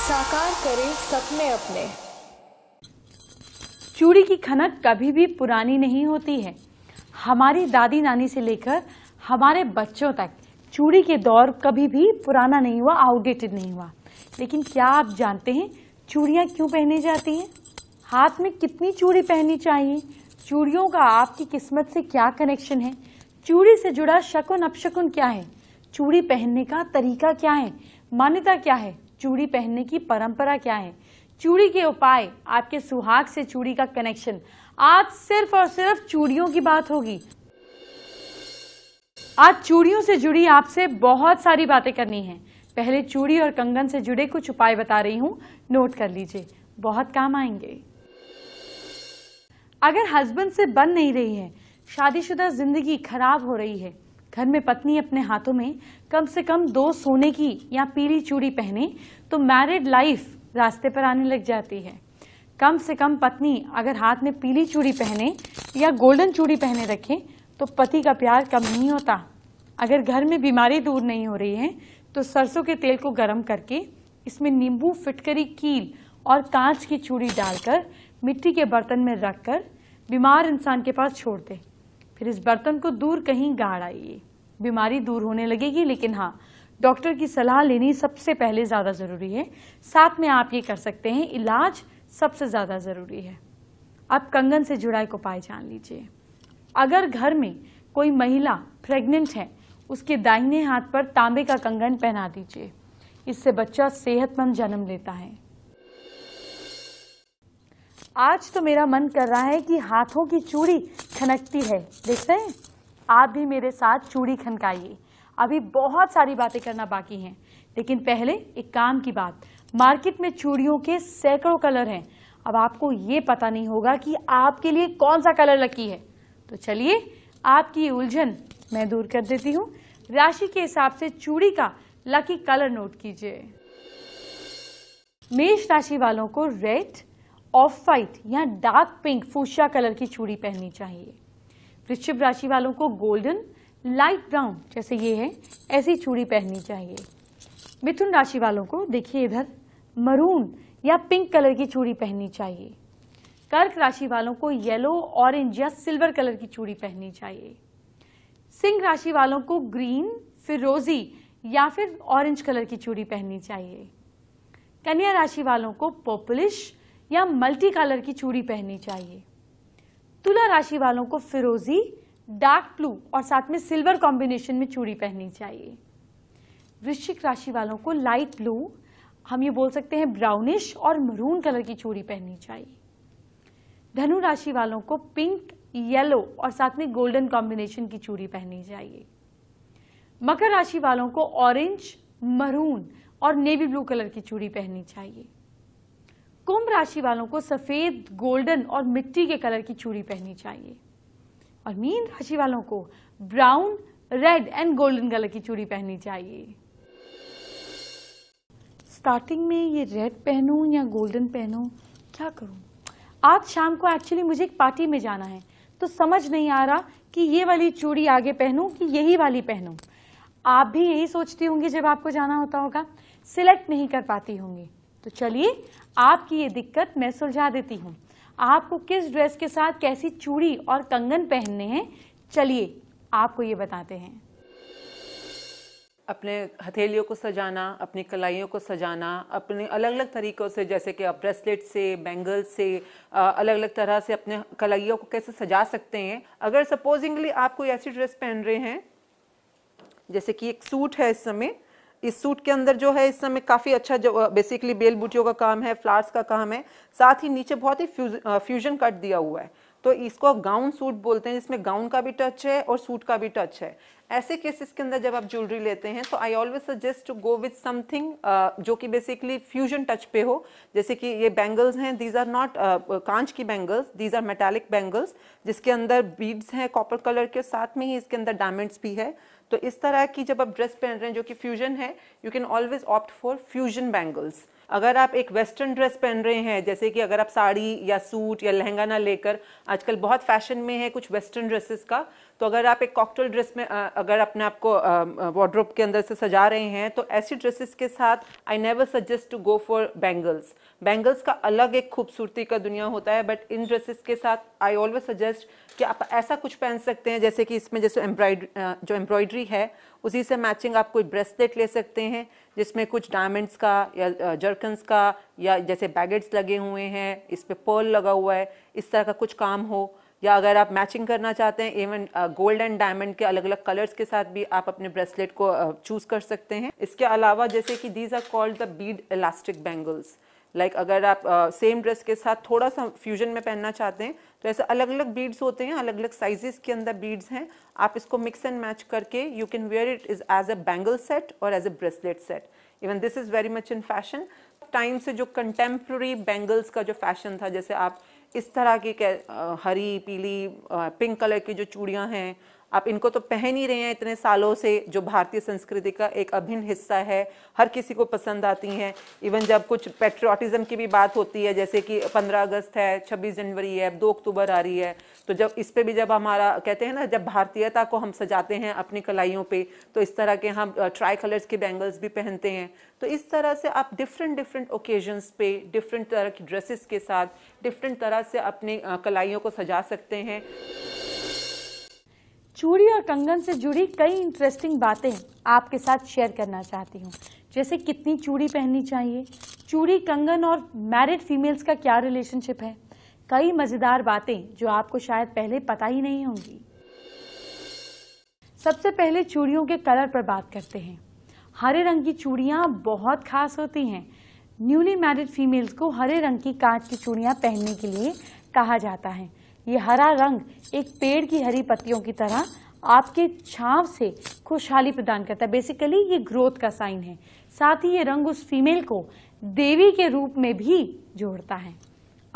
साकार करें सपने अपने चूड़ी की खनक कभी भी पुरानी नहीं होती है हमारी दादी नानी से लेकर हमारे बच्चों तक चूड़ी के दौर कभी भी पुराना नहीं हुआ आउटडेटेड नहीं हुआ लेकिन क्या आप जानते हैं चूड़ियाँ क्यों पहनी जाती हैं हाथ में कितनी चूड़ी पहननी चाहिए चूड़ियों का आपकी किस्मत से क्या कनेक्शन है चूड़ी से जुड़ा शकुन अपशकुन क्या है चूड़ी पहनने का तरीका क्या है मान्यता क्या है चूड़ी पहनने की परंपरा क्या है चूड़ी के उपाय आपके सुहाग से चूड़ी का कनेक्शन आज सिर्फ और सिर्फ चूड़ियों की बात होगी आज चूड़ियों से जुड़ी आपसे बहुत सारी बातें करनी है पहले चूड़ी और कंगन से जुड़े कुछ उपाय बता रही हूँ नोट कर लीजिए बहुत काम आएंगे अगर हस्बैंड से बन नहीं रही है शादीशुदा जिंदगी खराब हो रही है घर में पत्नी अपने हाथों में कम से कम दो सोने की या पीली चूड़ी पहने तो मैरिड लाइफ रास्ते पर आने लग जाती है कम से कम पत्नी अगर हाथ में पीली चूड़ी पहने या गोल्डन चूड़ी पहने रखे तो पति का प्यार कम नहीं होता अगर घर में बीमारी दूर नहीं हो रही है तो सरसों के तेल को गर्म करके इसमें नींबू फिटकरी कील और कांच की चूड़ी डालकर मिट्टी के बर्तन में रखकर बीमार इंसान के पास छोड़ दे फिर इस बर्तन को दूर कहीं गाड़ आइए बीमारी दूर होने लगेगी लेकिन हाँ डॉक्टर की सलाह लेनी सबसे पहले ज़्यादा ज़रूरी है साथ में आप ये कर सकते हैं इलाज सबसे ज़्यादा ज़रूरी है आप कंगन से जुड़ा एक उपाय जान लीजिए अगर घर में कोई महिला प्रेग्नेंट है उसके दाहिने हाथ पर तांबे का कंगन पहना दीजिए इससे बच्चा सेहतमंद जन्म लेता है आज तो मेरा मन कर रहा है कि हाथों की चूड़ी खनकती है देखते हैं आप भी मेरे साथ चूड़ी खनकाइए अभी बहुत सारी बातें करना बाकी हैं लेकिन पहले एक काम की बात मार्केट में चूड़ियों के सैकड़ों कलर हैं अब आपको ये पता नहीं होगा कि आपके लिए कौन सा कलर लकी है तो चलिए आपकी उलझन मैं दूर कर देती हूँ राशि के हिसाब से चूड़ी का लकी कलर नोट कीजिए मेष राशि वालों को रेड ऑफ वाइट या डार्क पिंक फूशा कलर की चूड़ी पहननी चाहिए वृश्चिक राशि वालों को गोल्डन लाइट ब्राउन जैसे ये है ऐसी चूड़ी पहननी चाहिए मिथुन राशि वालों को देखिए इधर मरून या पिंक कलर की चूड़ी पहननी चाहिए कर्क राशि वालों को येलो ऑरेंज या सिल्वर कलर की चूड़ी पहननी चाहिए सिंह राशि वालों को ग्रीन फिरोजी या फिर ऑरेंज कलर की चूड़ी पहननी चाहिए कन्या राशि वालों को पर्पलिश या मल्टी कलर की चूड़ी पहननी चाहिए तुला राशि वालों को फिरोजी डार्क ब्लू और साथ में सिल्वर कॉम्बिनेशन में चूड़ी पहननी चाहिए वृश्चिक राशि वालों को लाइट ब्लू हम ये बोल सकते हैं ब्राउनिश और मरून कलर की चूड़ी पहननी चाहिए धनु राशि वालों को पिंक येलो और साथ में गोल्डन कॉम्बिनेशन की चूड़ी पहननी चाहिए मकर राशि वालों को ऑरेंज मरून और नेवी ब्लू कलर की चूड़ी पहननी चाहिए कुंभ राशि वालों को सफेद गोल्डन और मिट्टी के कलर की चूड़ी पहननी चाहिए और मीन राशि वालों को brown red and golden colour की चूड़ी पहननी चाहिए स्टार्टिंग में ये रेड पहनूं या गोल्डन पहनूं क्या करूं आज शाम को एक्चुअली मुझे एक पार्टी में जाना है तो समझ नहीं आ रहा कि ये वाली चूड़ी आगे पहनूं कि यही वाली पहनूं आप भी यही सोचती होंगी जब आपको जाना होता होगा सिलेक्ट नहीं कर पाती होंगी तो चलिए आपकी ये दिक्कत मैं सुलझा देती हूँ आपको किस ड्रेस के साथ कैसी चूड़ी और कंगन पहनने हैं चलिए आपको ये बताते हैं अपने हथेलियों को सजाना अपनी कलाइयों को सजाना अपने अलग अलग तरीक़ों से जैसे कि आप ब्रेसलेट से बैंगल से अलग अलग तरह से अपने कलाइयों को कैसे सजा सकते हैं अगर सपोजिंगली आप कोई ऐसी ड्रेस पहन रहे हैं जैसे कि एक सूट है इस समय इस सूट के अंदर जो है इस समय काफ़ी अच्छा जो बेसिकली बेल बूटियों का काम है फ्लावर्स का काम है साथ ही नीचे बहुत ही फ्यूज, फ्यूजन कट दिया हुआ है तो इसको गाउन सूट बोलते हैं जिसमें गाउन का भी टच है और सूट का भी टच है ऐसे केसेस के अंदर जब आप ज्वेलरी लेते हैं तो I always suggest to go with something जो कि बेसिकली फ्यूजन टच पे हो जैसे कि ये बैंगल्स हैं दीज आर नॉट कांच की bangles these are metallic bangles जिसके अंदर बीड्स हैं कॉपर कलर के साथ में ही इसके अंदर डायमंड्स भी है तो इस तरह की जब आप ड्रेस पहन रहे हैं जो कि फ्यूजन है you can always opt for fusion bangles अगर आप एक वेस्टर्न ड्रेस पहन रहे हैं जैसे कि अगर आप साड़ी या सूट या लहंगा ना लेकर आजकल बहुत फैशन में है कुछ वेस्टर्न ड्रेसेस का तो अगर आप एक कॉकटेल ड्रेस में अगर अपने आप को वार्ड्रोप के अंदर से सजा रहे हैं तो ऐसी ड्रेसेस के साथ I never suggest to go for bangles bangles का अलग एक खूबसूरती का दुनिया होता है बट इन ड्रेसेस के साथ आई ऑलवेज सजेस्ट कि आप ऐसा कुछ पहन सकते हैं जैसे कि इसमें जैसे एम्ब्रॉयड जो एम्ब्रॉयड्री है उसी से मैचिंग आप कोई ब्रेसलेट ले सकते हैं जिसमें कुछ डायमंड्स का या जर्कन्स का या जैसे बैगेट्स लगे हुए हैं इस पर पर्ल लगा हुआ है इस तरह का कुछ काम हो या अगर आप मैचिंग करना चाहते हैं इवन गोल्ड एंड डायमंड के अलग अलग कलर्स के साथ भी आप अपने ब्रेसलेट को चूज़ uh, कर सकते हैं इसके अलावा जैसे कि these are called the bead elastic bangles like अगर आप सेम uh, ड्रेस के साथ थोड़ा सा फ्यूजन में पहनना चाहते हैं तो ऐसे अलग अलग बीड्स होते हैं अलग अलग साइजेस के अंदर बीड्स हैं आप इसको मिक्स एंड मैच करके you can wear it is as a bangle set और as a bracelet set even this is very much in fashion time से जो कंटेम्प्रेरी बैंगल्स का जो फैशन था जैसे आप इस तरह की हरी पीली पिंक कलर की जो चूड़ियाँ हैं आप इनको तो पहन ही रहे हैं इतने सालों से जो भारतीय संस्कृति का एक अभिन्न हिस्सा है हर किसी को पसंद आती हैं इवन जब कुछ पेट्रियाटिज़म की भी बात होती है जैसे कि 15 अगस्त है 26 जनवरी है 2 अक्टूबर आ रही है तो जब इस पे भी जब हमारा कहते हैं ना जब भारतीयता को हम सजाते हैं अपनी कलाइयों पर तो इस तरह के हम ट्राई कलर्स के बैंगल्स भी पहनते हैं तो इस तरह से आप डिफरेंट डिफरेंट ओकेजन्स पे डिफरेंट तरह की ड्रेसेस के साथ डिफरेंट तरह से अपनी कलाइयों को सजा सकते हैं चूड़ी और कंगन से जुड़ी कई इंटरेस्टिंग बातें आपके साथ शेयर करना चाहती हूँ जैसे कितनी चूड़ी पहननी चाहिए चूड़ी कंगन और मैरिड फीमेल्स का क्या रिलेशनशिप है कई मज़ेदार बातें जो आपको शायद पहले पता ही नहीं होंगी सबसे पहले चूड़ियों के कलर पर बात करते हैं हरे रंग की चूड़ियाँ बहुत खास होती हैं न्यूली मैरिड फीमेल्स को हरे रंग की कांच की चूड़ियाँ पहनने के लिए कहा जाता है ये हरा रंग एक पेड़ की हरी पत्तियों की तरह आपके छाव से खुशहाली प्रदान करता है बेसिकली ये ग्रोथ का साइन है साथ ही ये रंग उस फीमेल को देवी के रूप में भी जोड़ता है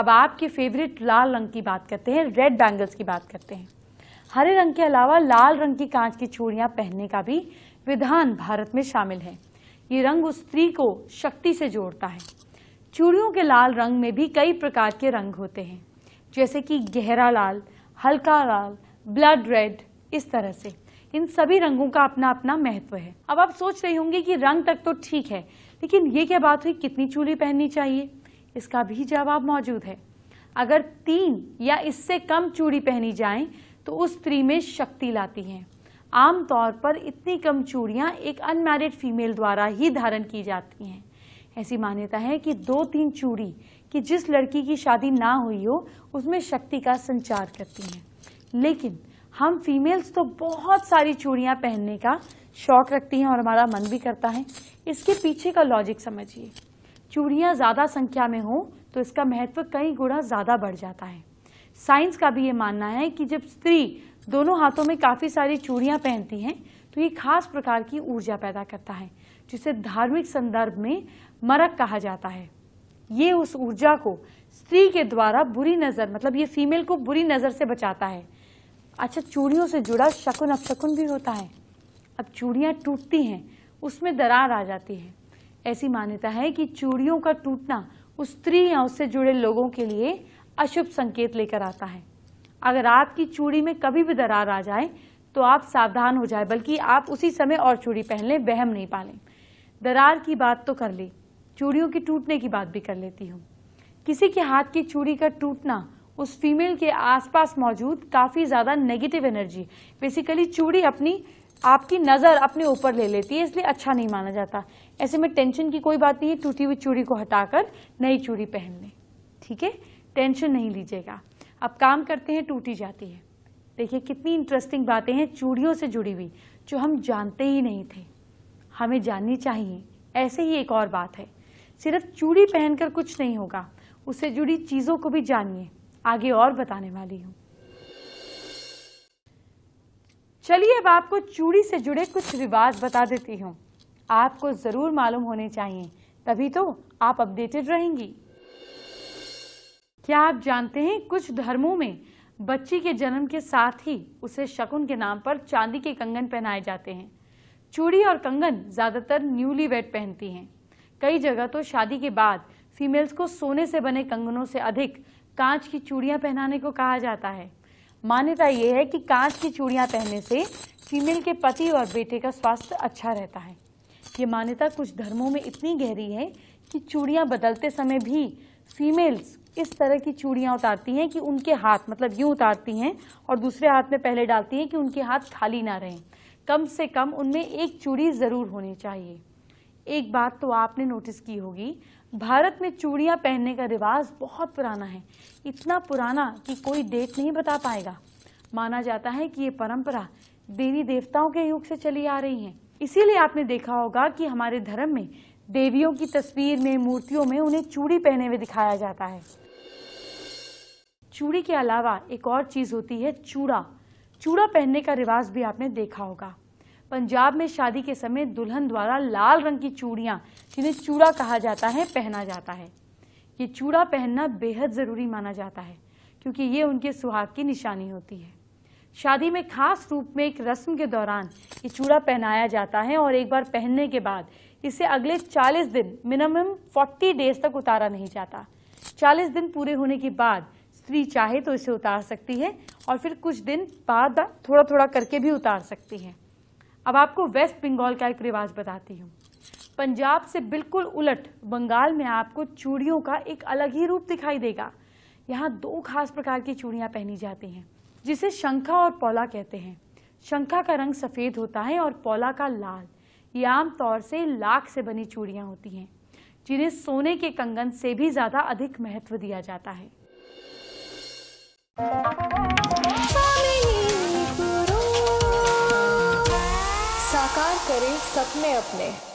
अब आपके फेवरेट लाल रंग की बात करते हैं रेड बैंगल्स की बात करते हैं हरे रंग के अलावा लाल रंग की कांच की चूड़ियाँ पहनने का भी विधान भारत में शामिल है ये रंग उस स्त्री को शक्ति से जोड़ता है चूड़ियों के लाल रंग में भी कई प्रकार के रंग होते हैं जैसे कि गहरा लाल हल्का लाल ब्लड रेड इस तरह से इन सभी रंगों का अपना अपना महत्व है अब आप सोच रहे होंगे कि रंग तक तो ठीक है लेकिन ये क्या बात हुई कितनी चूड़ी पहननी चाहिए इसका भी जवाब मौजूद है अगर तीन या इससे कम चूड़ी पहनी जाए तो उस स्त्री में शक्ति लाती है आमतौर पर इतनी कम चूड़ियाँ एक अनमैरिड फीमेल द्वारा ही धारण की जाती हैं ऐसी मान्यता है कि दो तीन चूड़ी कि जिस लड़की की शादी ना हुई हो उसमें शक्ति का संचार करती हैं लेकिन हम फीमेल्स तो बहुत सारी चूड़ियाँ पहनने का शौक रखती हैं और हमारा मन भी करता है इसके पीछे का लॉजिक समझिए चूड़ियाँ ज़्यादा संख्या में हों तो इसका महत्व कई गुणा ज़्यादा बढ़ जाता है साइंस का भी ये मानना है कि जब स्त्री दोनों हाथों में काफ़ी सारी चूड़ियाँ पहनती हैं तो ये खास प्रकार की ऊर्जा पैदा करता है जिसे धार्मिक संदर्भ में मरक कहा जाता है ये उस ऊर्जा को स्त्री के द्वारा बुरी नजर मतलब ये फीमेल को बुरी नजर से बचाता है अच्छा चूड़ियों से जुड़ा शकुन अपशकुन भी होता है अब चूड़ियाँ टूटती हैं उसमें दरार आ जाती है ऐसी मान्यता है कि चूड़ियों का टूटना उस स्त्री या उससे जुड़े लोगों के लिए अशुभ संकेत लेकर आता है अगर आपकी चूड़ी में कभी भी दरार आ जाए तो आप सावधान हो जाए बल्कि आप उसी समय और चूड़ी पहन लें बहम नहीं पालें दरार की बात तो कर ली चूड़ियों के टूटने की बात भी कर लेती हूँ किसी के हाथ की चूड़ी का टूटना उस फीमेल के आसपास मौजूद काफ़ी ज़्यादा नेगेटिव एनर्जी बेसिकली चूड़ी अपनी आपकी नज़र अपने ऊपर ले लेती है इसलिए अच्छा नहीं माना जाता ऐसे में टेंशन की कोई बात नहीं है टूटी हुई चूड़ी को हटाकर नई चूड़ी पहन लें ठीक है टेंशन नहीं लीजिएगा अब काम करते हैं टूटी जाती है देखिए कितनी इंटरेस्टिंग बातें हैं चूड़ियों से जुड़ी हुई जो हम जानते ही नहीं थे हमें जाननी चाहिए ऐसे ही एक और बात है सिर्फ चूड़ी पहनकर कुछ नहीं होगा उससे जुड़ी चीज़ों को भी जानिए आगे और बताने वाली हूँ चलिए अब आपको चूड़ी से जुड़े कुछ रिवाज बता देती हूँ आपको ज़रूर मालूम होने चाहिए तभी तो आप अपडेटेड रहेंगी क्या आप जानते हैं कुछ धर्मों में बच्ची के जन्म के साथ ही उसे शकुन के नाम पर चांदी के कंगन पहनाए जाते हैं चूड़ी और कंगन ज़्यादातर न्यूली वेड पहनती हैं कई जगह तो शादी के बाद फीमेल्स को सोने से बने कंगनों से अधिक कांच की चूड़ियाँ पहनाने को कहा जाता है मान्यता ये है कि कांच की चूड़ियाँ पहनने से फीमेल के पति और बेटे का स्वास्थ्य अच्छा रहता है ये मान्यता कुछ धर्मों में इतनी गहरी है कि चूड़ियाँ बदलते समय भी फीमेल्स इस तरह की चूड़ियाँ उतारती हैं कि उनके हाथ मतलब यूँ उतारती हैं और दूसरे हाथ में पहले डालती हैं कि उनके हाथ खाली ना रहें कम से कम उनमें एक चूड़ी ज़रूर होनी चाहिए एक बात तो आपने नोटिस की होगी भारत में चूड़ियाँ पहनने का रिवाज बहुत पुराना है इतना पुराना कि कोई डेट नहीं बता पाएगा माना जाता है कि ये परंपरा देवी देवताओं के युग से चली आ रही है इसीलिए आपने देखा होगा कि हमारे धर्म में देवियों की तस्वीर में मूर्तियों में उन्हें चूड़ी पहने हुए दिखाया जाता है चूड़ी के अलावा एक और चीज़ होती है चूड़ा चूड़ा पहनने का रिवाज भी आपने देखा होगा पंजाब में शादी के समय दुल्हन द्वारा लाल रंग की चूड़ियाँ जिन्हें चूड़ा कहा जाता है पहना जाता है ये चूड़ा पहनना बेहद ज़रूरी माना जाता है क्योंकि ये उनके सुहाग की निशानी होती है शादी में खास रूप में एक रस्म के दौरान ये चूड़ा पहनाया जाता है और एक बार पहनने के बाद इसे अगले 40 दिन मिनिमम 40 डेज तक उतारा नहीं जाता 40 दिन पूरे होने के बाद स्त्री चाहे तो इसे उतार सकती है और फिर कुछ दिन बाद थोड़ा थोड़ा करके भी उतार सकती है अब आपको वेस्ट बंगाल का एक रिवाज बताती हूँ पंजाब से बिल्कुल उलट बंगाल में आपको चूड़ियों का एक अलग ही रूप दिखाई देगा यहाँ दो खास प्रकार की चूड़ियाँ पहनी जाती हैं जिसे शंखा और पौला कहते हैं शंखा का रंग सफ़ेद होता है और पौला का लाल ये आमतौर से लाख से बनी चूड़ियाँ होती हैं जिन्हें सोने के कंगन से भी ज़्यादा अधिक महत्व दिया जाता है साकार करें सपने अपने